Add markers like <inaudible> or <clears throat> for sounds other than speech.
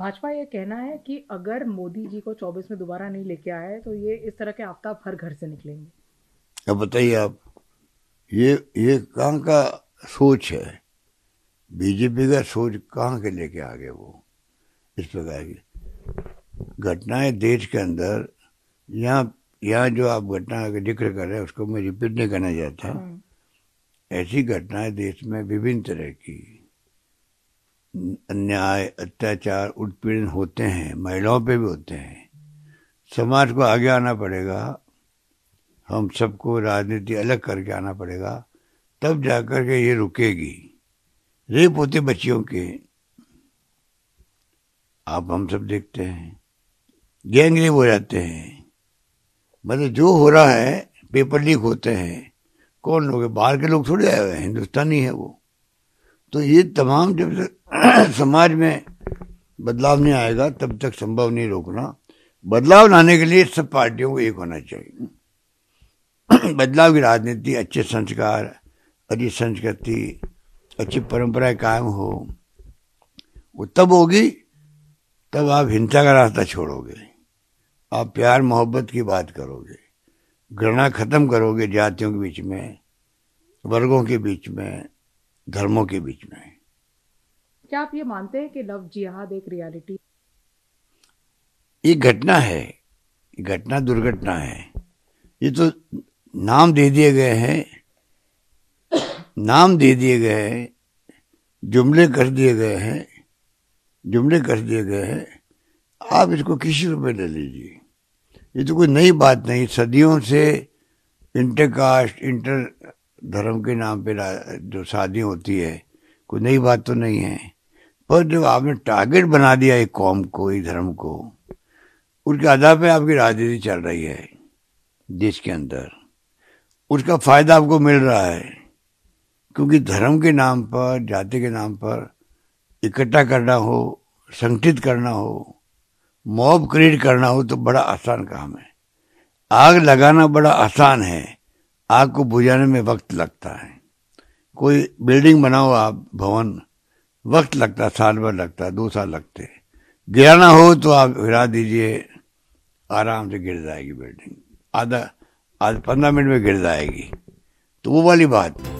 भाजपा ये कहना है कि अगर मोदी जी को 24 में दोबारा नहीं लेके आए तो ये इस तरह के आफ्ताब हर घर से निकलेंगे अब बताइए आप ये ये कहाँ का सोच है बीजेपी का सोच कहाँ के लेके आ गए वो इस प्रकार की घटनाएं देश के अंदर यहाँ यहाँ जो आप घटना का जिक्र कर रहे हैं उसको मैं रिपीट नहीं करना चाहता हाँ। ऐसी घटनाएं देश में विभिन्न तरह की अन्याय अत्याचार उत्पीड़न होते हैं महिलाओं पे भी होते हैं समाज को आगे आना पड़ेगा हम सबको राजनीति अलग करके आना पड़ेगा तब जाकर के ये रुकेगी रेप होते बच्चियों के आप हम सब देखते हैं गैंग रेप हो जाते हैं मतलब जो हो रहा है पेपर लीक होते हैं कौन लोग बाहर के लोग थोड़े आए हुए हैं हिंदुस्तानी है वो तो ये तमाम जब तक <clears throat> समाज में बदलाव नहीं आएगा तब तक संभव नहीं रोकना बदलाव लाने के लिए सब पार्टियों को एक होना चाहिए <clears throat> बदलाव की राजनीति अच्छे संस्कार अच्छी संस्कृति अच्छी परंपराएं कायम हो वो तब होगी तब आप हिंसा का रास्ता छोड़ोगे आप प्यार मोहब्बत की बात करोगे घृणा खत्म करोगे जातियों के बीच में वर्गों के बीच में धर्मों के बीच में क्या आप ये मानते हैं कि लव जिहाद एक रियलिटी ये घटना है घटना दुर्घटना है ये तो नाम दे दिए गए हैं नाम दे दिए गए हैं जुमले कर दिए गए हैं जुमले कर दिए गए हैं आप इसको किसी रूप में ले लीजिए ये तो कोई नई बात नहीं सदियों से इंटरकास्ट इंटर धर्म के नाम पे जो शादी होती है कोई नई बात तो नहीं है पर जो आपने टारगेट बना दिया एक कौम को एक धर्म को उसके आधार पर आपकी राजनीति चल रही है देश के अंदर उसका फायदा आपको मिल रहा है क्योंकि धर्म के नाम पर जाति के नाम पर इकट्ठा करना हो संगठित करना हो मॉब क्रिएट करना हो तो बड़ा आसान काम है आग लगाना बड़ा आसान है आग को बुझाने में वक्त लगता है कोई बिल्डिंग बनाओ आप भवन वक्त लगता साल भर लगता दो साल लगते गिराना हो तो आप गिरा दीजिए आराम से गिर जाएगी बिल्डिंग आधा आधा पंद्रह मिनट में गिर जाएगी तो वो वाली बात